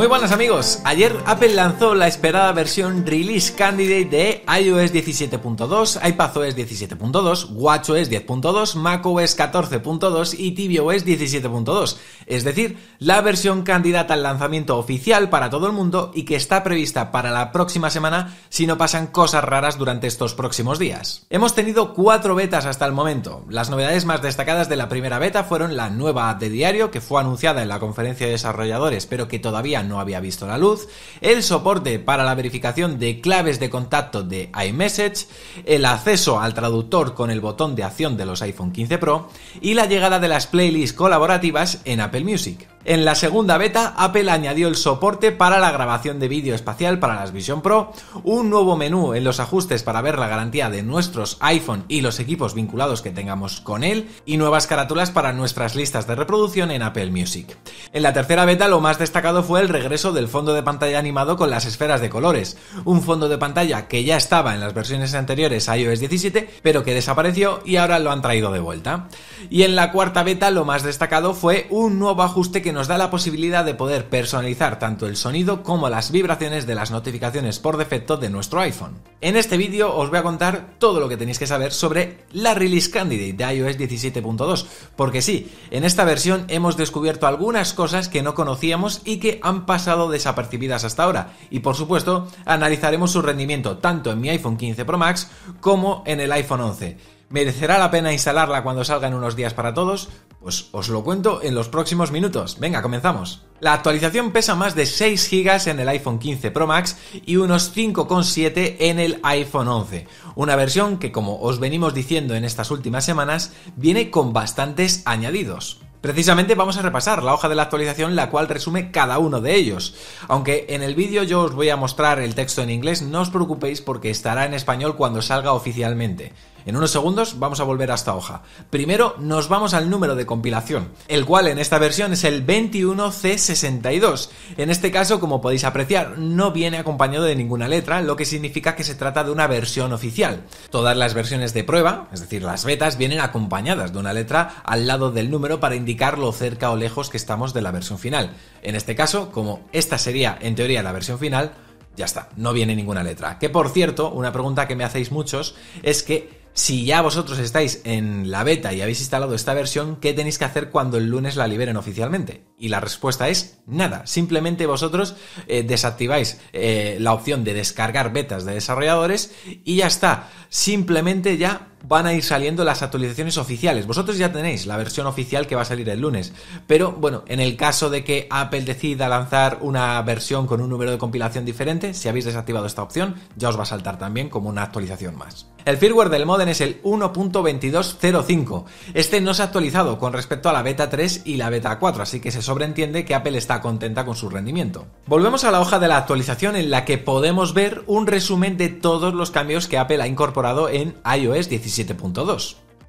Muy buenas amigos, ayer Apple lanzó la esperada versión Release Candidate de iOS 17.2, iPadOS 17.2, WatchOS 10.2, macOS 14.2 y tvOS 17.2, es decir, la versión candidata al lanzamiento oficial para todo el mundo y que está prevista para la próxima semana si no pasan cosas raras durante estos próximos días. Hemos tenido cuatro betas hasta el momento. Las novedades más destacadas de la primera beta fueron la nueva app de diario que fue anunciada en la conferencia de desarrolladores pero que todavía no no había visto la luz, el soporte para la verificación de claves de contacto de iMessage, el acceso al traductor con el botón de acción de los iPhone 15 Pro y la llegada de las playlists colaborativas en Apple Music. En la segunda beta, Apple añadió el soporte para la grabación de vídeo espacial para las Vision Pro, un nuevo menú en los ajustes para ver la garantía de nuestros iPhone y los equipos vinculados que tengamos con él, y nuevas carátulas para nuestras listas de reproducción en Apple Music. En la tercera beta, lo más destacado fue el regreso del fondo de pantalla animado con las esferas de colores, un fondo de pantalla que ya estaba en las versiones anteriores a iOS 17, pero que desapareció y ahora lo han traído de vuelta. Y en la cuarta beta, lo más destacado fue un nuevo ajuste que nos da la posibilidad de poder personalizar tanto el sonido como las vibraciones de las notificaciones por defecto de nuestro iPhone. En este vídeo os voy a contar todo lo que tenéis que saber sobre la Release Candidate de iOS 17.2, porque sí, en esta versión hemos descubierto algunas cosas que no conocíamos y que han pasado desapercibidas hasta ahora, y por supuesto analizaremos su rendimiento tanto en mi iPhone 15 Pro Max como en el iPhone 11. ¿Merecerá la pena instalarla cuando salga en unos días para todos? Pues os lo cuento en los próximos minutos. Venga, comenzamos. La actualización pesa más de 6 GB en el iPhone 15 Pro Max y unos 5,7 en el iPhone 11. Una versión que, como os venimos diciendo en estas últimas semanas, viene con bastantes añadidos. Precisamente vamos a repasar la hoja de la actualización, la cual resume cada uno de ellos. Aunque en el vídeo yo os voy a mostrar el texto en inglés, no os preocupéis porque estará en español cuando salga oficialmente. En unos segundos vamos a volver a esta hoja. Primero nos vamos al número de compilación, el cual en esta versión es el 21C62. En este caso, como podéis apreciar, no viene acompañado de ninguna letra, lo que significa que se trata de una versión oficial. Todas las versiones de prueba, es decir, las betas, vienen acompañadas de una letra al lado del número para indicar lo cerca o lejos que estamos de la versión final. En este caso, como esta sería en teoría la versión final, ya está, no viene ninguna letra. Que por cierto, una pregunta que me hacéis muchos es que si ya vosotros estáis en la beta y habéis instalado esta versión, ¿qué tenéis que hacer cuando el lunes la liberen oficialmente? Y la respuesta es nada. Simplemente vosotros eh, desactiváis eh, la opción de descargar betas de desarrolladores y ya está. Simplemente ya van a ir saliendo las actualizaciones oficiales. Vosotros ya tenéis la versión oficial que va a salir el lunes. Pero bueno, en el caso de que Apple decida lanzar una versión con un número de compilación diferente, si habéis desactivado esta opción, ya os va a saltar también como una actualización más. El firmware del modem es el 1.2205. Este no se ha actualizado con respecto a la beta 3 y la beta 4, así que se sobreentiende que Apple está contenta con su rendimiento. Volvemos a la hoja de la actualización en la que podemos ver un resumen de todos los cambios que Apple ha incorporado en iOS 17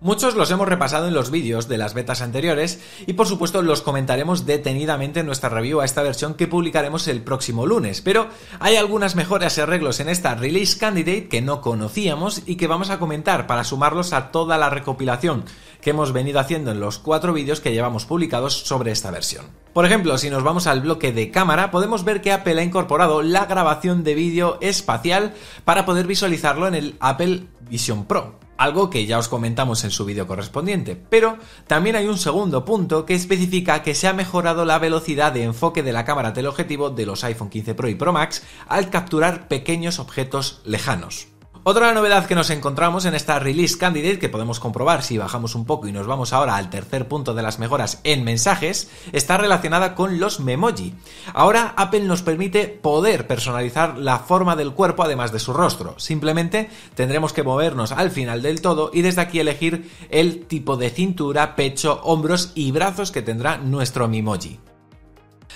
Muchos los hemos repasado en los vídeos de las betas anteriores y por supuesto los comentaremos detenidamente en nuestra review a esta versión que publicaremos el próximo lunes, pero hay algunas mejoras y arreglos en esta Release Candidate que no conocíamos y que vamos a comentar para sumarlos a toda la recopilación que hemos venido haciendo en los cuatro vídeos que llevamos publicados sobre esta versión. Por ejemplo, si nos vamos al bloque de cámara, podemos ver que Apple ha incorporado la grabación de vídeo espacial para poder visualizarlo en el Apple Vision Pro algo que ya os comentamos en su vídeo correspondiente. Pero también hay un segundo punto que especifica que se ha mejorado la velocidad de enfoque de la cámara teleobjetivo de los iPhone 15 Pro y Pro Max al capturar pequeños objetos lejanos. Otra novedad que nos encontramos en esta Release Candidate, que podemos comprobar si bajamos un poco y nos vamos ahora al tercer punto de las mejoras en mensajes, está relacionada con los memoji. Ahora Apple nos permite poder personalizar la forma del cuerpo además de su rostro. Simplemente tendremos que movernos al final del todo y desde aquí elegir el tipo de cintura, pecho, hombros y brazos que tendrá nuestro Memoji.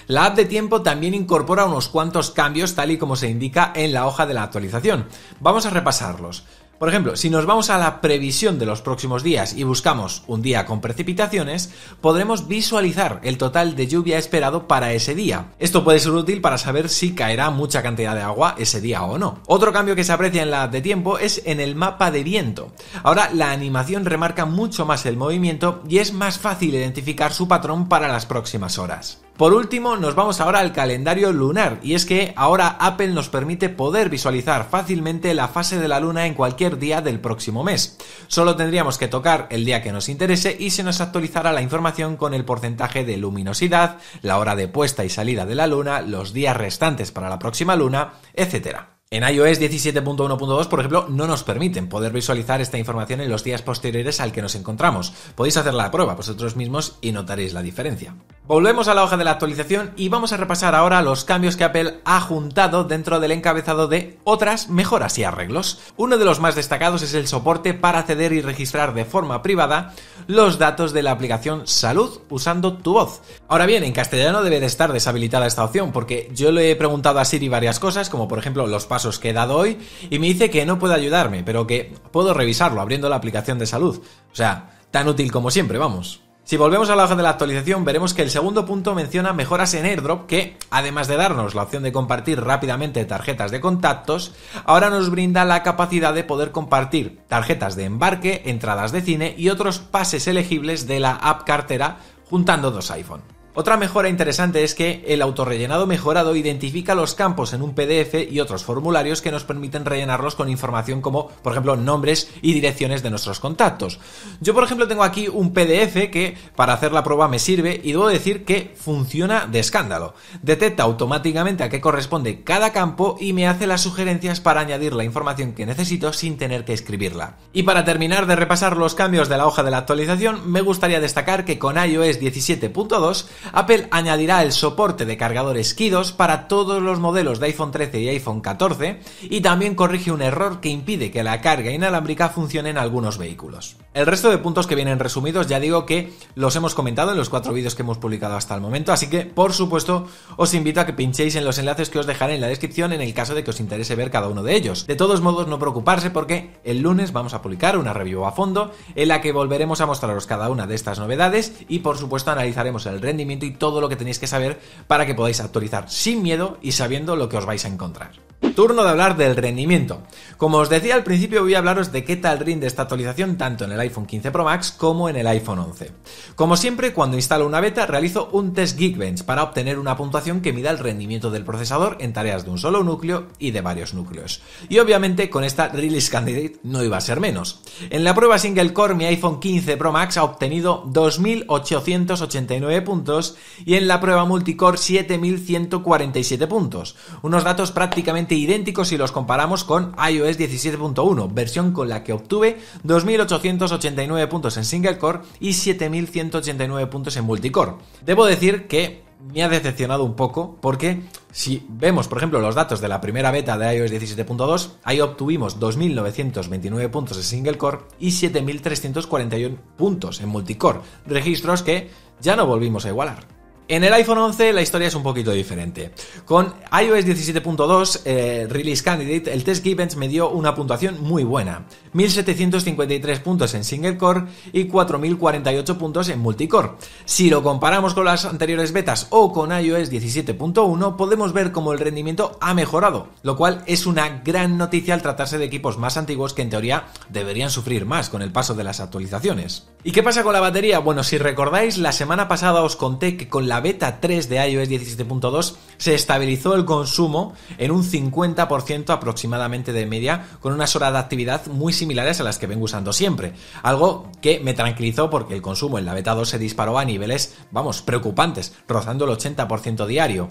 La app de tiempo también incorpora unos cuantos cambios tal y como se indica en la hoja de la actualización. Vamos a repasarlos. Por ejemplo, si nos vamos a la previsión de los próximos días y buscamos un día con precipitaciones, podremos visualizar el total de lluvia esperado para ese día. Esto puede ser útil para saber si caerá mucha cantidad de agua ese día o no. Otro cambio que se aprecia en la app de tiempo es en el mapa de viento. Ahora la animación remarca mucho más el movimiento y es más fácil identificar su patrón para las próximas horas. Por último, nos vamos ahora al calendario lunar, y es que ahora Apple nos permite poder visualizar fácilmente la fase de la luna en cualquier día del próximo mes. Solo tendríamos que tocar el día que nos interese y se nos actualizará la información con el porcentaje de luminosidad, la hora de puesta y salida de la luna, los días restantes para la próxima luna, etc. En iOS 17.1.2, por ejemplo, no nos permiten poder visualizar esta información en los días posteriores al que nos encontramos. Podéis hacer la prueba vosotros mismos y notaréis la diferencia. Volvemos a la hoja de la actualización y vamos a repasar ahora los cambios que Apple ha juntado dentro del encabezado de otras mejoras y arreglos. Uno de los más destacados es el soporte para acceder y registrar de forma privada los datos de la aplicación Salud usando tu voz. Ahora bien, en castellano debe de estar deshabilitada esta opción porque yo le he preguntado a Siri varias cosas, como por ejemplo los pasos que he dado hoy y me dice que no puede ayudarme, pero que puedo revisarlo abriendo la aplicación de salud. O sea, tan útil como siempre, vamos. Si volvemos a la hoja de la actualización, veremos que el segundo punto menciona mejoras en airdrop que, además de darnos la opción de compartir rápidamente tarjetas de contactos, ahora nos brinda la capacidad de poder compartir tarjetas de embarque, entradas de cine y otros pases elegibles de la app cartera juntando dos iPhone. Otra mejora interesante es que el autorrellenado mejorado identifica los campos en un PDF y otros formularios que nos permiten rellenarlos con información como, por ejemplo, nombres y direcciones de nuestros contactos. Yo, por ejemplo, tengo aquí un PDF que para hacer la prueba me sirve y debo decir que funciona de escándalo. Detecta automáticamente a qué corresponde cada campo y me hace las sugerencias para añadir la información que necesito sin tener que escribirla. Y para terminar de repasar los cambios de la hoja de la actualización, me gustaría destacar que con iOS 17.2 Apple añadirá el soporte de cargadores Kidos para todos los modelos de iPhone 13 y iPhone 14 y también corrige un error que impide que la carga inalámbrica funcione en algunos vehículos. El resto de puntos que vienen resumidos ya digo que los hemos comentado en los cuatro vídeos que hemos publicado hasta el momento, así que por supuesto os invito a que pinchéis en los enlaces que os dejaré en la descripción en el caso de que os interese ver cada uno de ellos. De todos modos no preocuparse porque el lunes vamos a publicar una review a fondo en la que volveremos a mostraros cada una de estas novedades y por supuesto analizaremos el rendimiento y todo lo que tenéis que saber para que podáis actualizar sin miedo y sabiendo lo que os vais a encontrar. Turno de hablar del rendimiento. Como os decía al principio, voy a hablaros de qué tal rinde esta actualización tanto en el iPhone 15 Pro Max como en el iPhone 11. Como siempre, cuando instalo una beta, realizo un test Geekbench para obtener una puntuación que mida el rendimiento del procesador en tareas de un solo núcleo y de varios núcleos. Y obviamente, con esta Release Candidate no iba a ser menos. En la prueba single core, mi iPhone 15 Pro Max ha obtenido 2.889 puntos y en la prueba multicore 7.147 puntos. Unos datos prácticamente idénticos si los comparamos con iOS 17.1, versión con la que obtuve 2.889 puntos en single core y 7.189 puntos en multicore. Debo decir que me ha decepcionado un poco porque si vemos, por ejemplo, los datos de la primera beta de iOS 17.2, ahí obtuvimos 2.929 puntos en single core y 7.341 puntos en multicore, registros que ya no volvimos a igualar. En el iPhone 11 la historia es un poquito diferente. Con iOS 17.2 eh, Release Candidate, el test Gibbons me dio una puntuación muy buena. 1753 puntos en single core y 4048 puntos en multicore. Si lo comparamos con las anteriores betas o con iOS 17.1, podemos ver cómo el rendimiento ha mejorado, lo cual es una gran noticia al tratarse de equipos más antiguos que en teoría deberían sufrir más con el paso de las actualizaciones. ¿Y qué pasa con la batería? Bueno, si recordáis, la semana pasada os conté que con la la beta 3 de iOS 17.2 se estabilizó el consumo en un 50% aproximadamente de media, con unas horas de actividad muy similares a las que vengo usando siempre. Algo que me tranquilizó porque el consumo en la beta 2 se disparó a niveles, vamos, preocupantes, rozando el 80% diario.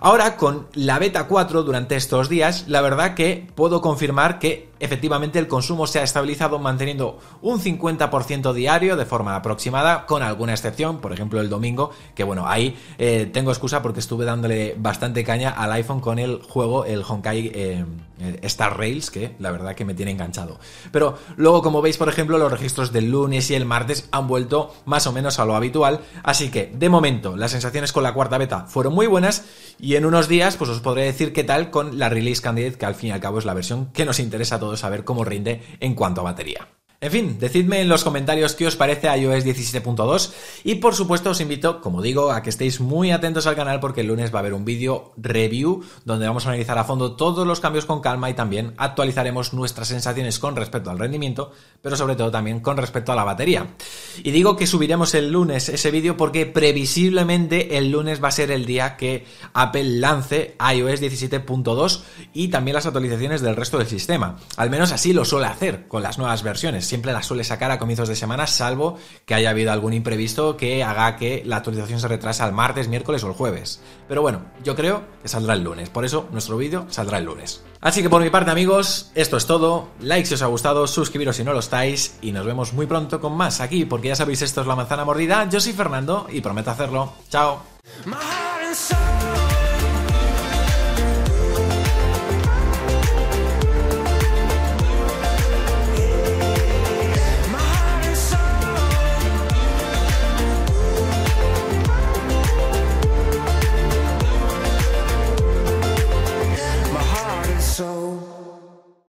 Ahora con la beta 4 durante estos días, la verdad que puedo confirmar que efectivamente el consumo se ha estabilizado manteniendo un 50% diario de forma aproximada, con alguna excepción, por ejemplo el domingo, que bueno, ahí eh, tengo excusa porque estuve dándole bastante caña al iPhone con el juego, el Honkai eh, Star Rails, que la verdad que me tiene enganchado. Pero luego, como veis, por ejemplo, los registros del lunes y el martes han vuelto más o menos a lo habitual, así que de momento las sensaciones con la cuarta beta fueron muy buenas y en unos días, pues os podré decir qué tal con la Release Candidate, que al fin y al cabo es la versión que nos interesa a todos saber cómo rinde en cuanto a batería. En fin, decidme en los comentarios qué os parece iOS 17.2 y por supuesto os invito, como digo, a que estéis muy atentos al canal porque el lunes va a haber un vídeo review donde vamos a analizar a fondo todos los cambios con calma y también actualizaremos nuestras sensaciones con respecto al rendimiento, pero sobre todo también con respecto a la batería. Y digo que subiremos el lunes ese vídeo porque previsiblemente el lunes va a ser el día que Apple lance iOS 17.2 y también las actualizaciones del resto del sistema. Al menos así lo suele hacer con las nuevas versiones siempre la suele sacar a comienzos de semana, salvo que haya habido algún imprevisto que haga que la actualización se retrase al martes, miércoles o el jueves. Pero bueno, yo creo que saldrá el lunes, por eso nuestro vídeo saldrá el lunes. Así que por mi parte amigos, esto es todo, like si os ha gustado, suscribiros si no lo estáis y nos vemos muy pronto con más aquí, porque ya sabéis esto es La Manzana Mordida, yo soy Fernando y prometo hacerlo. Chao.